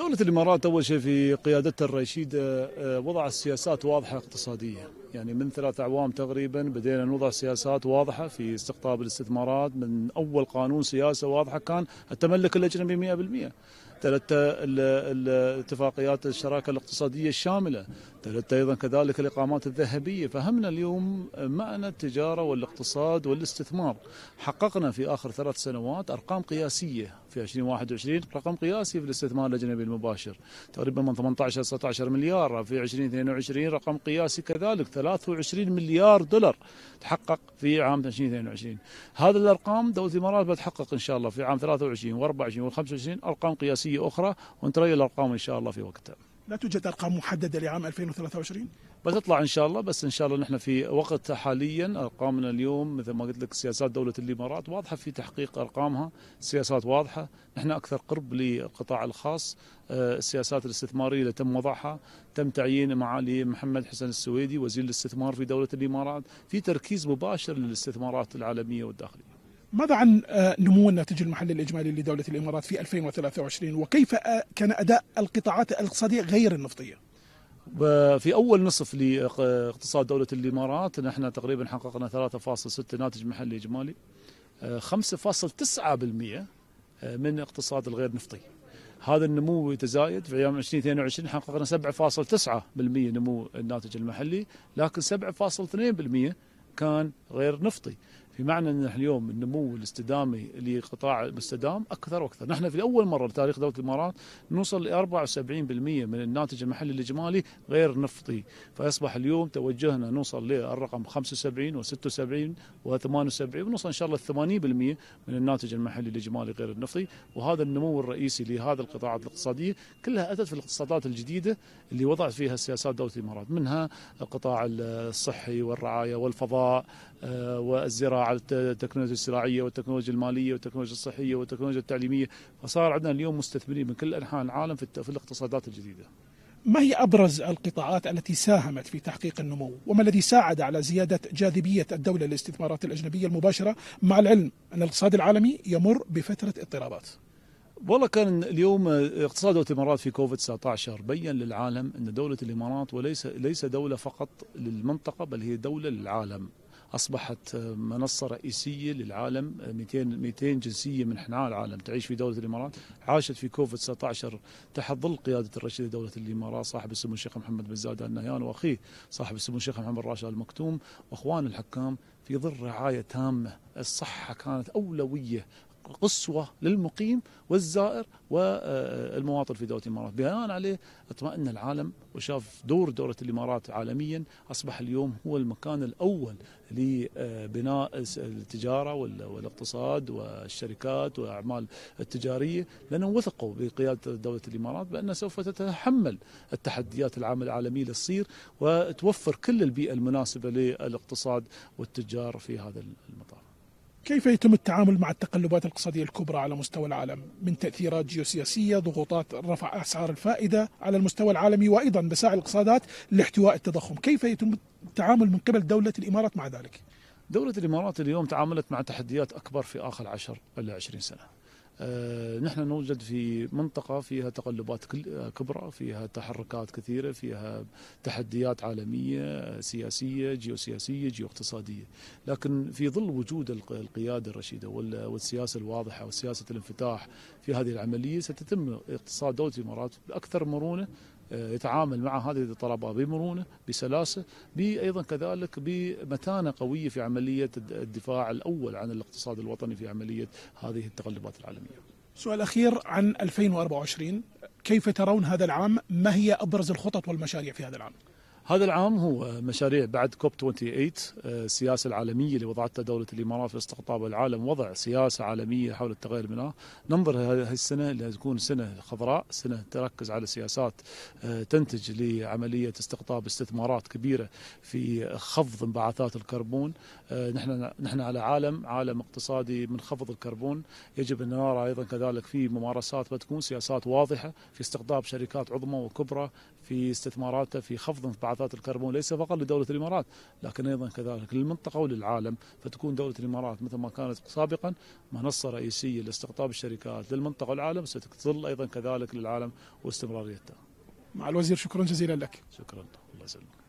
دولة الإمارات أول شيء في قيادتها الرشيدة آه، آه، وضعت سياسات واضحة اقتصادية يعني من ثلاث أعوام تقريبا بدينا نوضع سياسات واضحة في استقطاب الاستثمارات من أول قانون سياسة واضحة كان التملك الأجنبي 100% ثلاثة الاتفاقيات الشراكة الاقتصادية الشاملة ثلاثة أيضا كذلك الإقامات الذهبية فهمنا اليوم معنى التجارة والاقتصاد والاستثمار حققنا في آخر ثلاث سنوات أرقام قياسية في 2021 رقم قياسي في الاستثمار الاجنبي المباشر تقريبا من 18 ل 19 مليار في 2022 رقم قياسي كذلك 23 مليار دولار تحقق في عام 2022 هذا الارقام دوله الامارات بتحقق ان شاء الله في عام 23 و24 و25 ارقام قياسيه اخرى ونتري الارقام ان شاء الله في وقتها لا توجد ارقام محدده لعام 2023 بتطلع ان شاء الله بس ان شاء الله نحن في وقت حاليا ارقامنا اليوم مثل ما قلت لك سياسات دوله الامارات واضحه في تحقيق ارقامها، سياسات واضحه، نحن اكثر قرب للقطاع الخاص، آه، السياسات الاستثماريه اللي تم وضعها، تم تعيين معالي محمد حسن السويدي وزير الاستثمار في دوله الامارات، في تركيز مباشر للاستثمارات العالميه والداخليه. ماذا عن آه، نمو الناتج المحلي الإجمالي لدولة الإمارات في 2023 وكيف آه، كان أداء القطاعات الاقتصادية غير النفطية؟ في اول نصف لاقتصاد دوله الامارات نحن تقريبا حققنا 3.6 ناتج محلي اجمالي 5.9% آه، من اقتصاد الغير نفطي هذا النمو يتزايد في ايام 2022 حققنا 7.9% نمو الناتج المحلي لكن 7.2% كان غير نفطي بمعنى ان اليوم النمو الاستدامي لقطاع مستدام اكثر واكثر، نحن في اول مره بتاريخ دوله الامارات نوصل ل 74% من الناتج المحلي الاجمالي غير نفطي، فاصبح اليوم توجهنا نوصل للرقم 75 و76 و78 ونوصل ان شاء الله ل 80% من الناتج المحلي الاجمالي غير النفطي، وهذا النمو الرئيسي لهذه القطاعات الاقتصاديه كلها اتت في الاقتصادات الجديده اللي وضعت فيها السياسات دوله الامارات، منها القطاع الصحي والرعايه والفضاء آه، والزراعه على التكنولوجيا الزراعيه والتكنولوجيا الماليه والتكنولوجيا الصحيه والتكنولوجيا التعليميه فصار عندنا اليوم مستثمرين من كل انحاء العالم في, الاقتصادات الجديده ما هي ابرز القطاعات التي ساهمت في تحقيق النمو وما الذي ساعد على زياده جاذبيه الدوله للاستثمارات الاجنبيه المباشره مع العلم ان الاقتصاد العالمي يمر بفتره اضطرابات والله كان اليوم اقتصاد الامارات في كوفيد 19 بين للعالم ان دوله الامارات وليس ليس دوله فقط للمنطقه بل هي دوله للعالم أصبحت منصة رئيسية للعالم 200 200 جنسية من أنحاء العالم تعيش في دولة الإمارات عاشت في كوفيد 19 تحت ظل قيادة الرشيد لدولة الإمارات صاحب السمو الشيخ محمد بن زايد آل نهيان وأخيه صاحب السمو الشيخ محمد راشد ال مكتوم وأخوان الحكام في ظل رعاية تامة الصحة كانت أولوية قصوى للمقيم والزائر والمواطن في دولة الإمارات بناء عليه اطمأن العالم وشاف دور دولة الإمارات عالميا أصبح اليوم هو المكان الأول لبناء التجارة والاقتصاد والشركات والأعمال التجارية لأنهم وثقوا بقيادة دولة الإمارات بأنها سوف تتحمل التحديات العالمية اللي تصير وتوفر كل البيئة المناسبة للاقتصاد والتجار في هذا المطار كيف يتم التعامل مع التقلبات الاقتصادية الكبرى على مستوى العالم من تأثيرات جيوسياسية ضغوطات رفع أسعار الفائدة على المستوى العالمي وأيضا بسعي الاقتصادات لاحتواء التضخم كيف يتم التعامل من قبل دولة الإمارات مع ذلك؟ دولة الإمارات اليوم تعاملت مع تحديات أكبر في آخر 10 إلى 20 سنة آه، نحن نوجد في منطقة فيها تقلبات كبرى فيها تحركات كثيرة فيها تحديات عالمية سياسية جيوسياسية جيواقتصادية لكن في ظل وجود القيادة الرشيدة والسياسة الواضحة وسياسة الانفتاح في هذه العملية ستتم اقتصاد دولة الإمارات بأكثر مرونة آه، يتعامل مع هذه الاضطرابات بمرونه بسلاسه بايضا كذلك بمتانه قويه في عمليه الدفاع الاول عن الاقتصاد الوطني في عمليه هذه التقلبات العالميه. سؤال اخير عن 2024 كيف ترون هذا العام؟ ما هي ابرز الخطط والمشاريع في هذا العام؟ هذا العام هو مشاريع بعد كوب 28 السياسه آه، العالميه اللي وضعتها دوله الامارات في استقطاب العالم وضع سياسه عالميه حول التغير المناخ ننظر هذه السنه لتكون سنه خضراء سنه تركز على سياسات آه، تنتج لعمليه استقطاب استثمارات كبيره في خفض انبعاثات الكربون آه، نحن نحن على عالم عالم اقتصادي منخفض الكربون يجب ان نرى ايضا كذلك في ممارسات بتكون سياسات واضحه في استقطاب شركات عظمى وكبرى في استثماراتها في خفض انبعاثات انبعاثات الكربون ليس فقط لدولة الإمارات لكن أيضا كذلك للمنطقة وللعالم فتكون دولة الإمارات مثل ما كانت سابقا منصة رئيسية لاستقطاب الشركات للمنطقة والعالم ستظل أيضا كذلك للعالم واستمراريتها مع الوزير شكرا جزيلا لك شكرا الله يسلمك